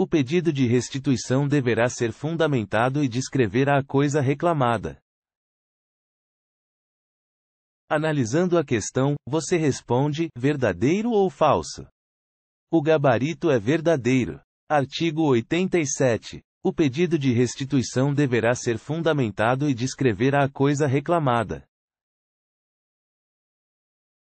O pedido de restituição deverá ser fundamentado e descrever a coisa reclamada. Analisando a questão, você responde: verdadeiro ou falso? O gabarito é verdadeiro. Artigo 87. O pedido de restituição deverá ser fundamentado e descrever a coisa reclamada.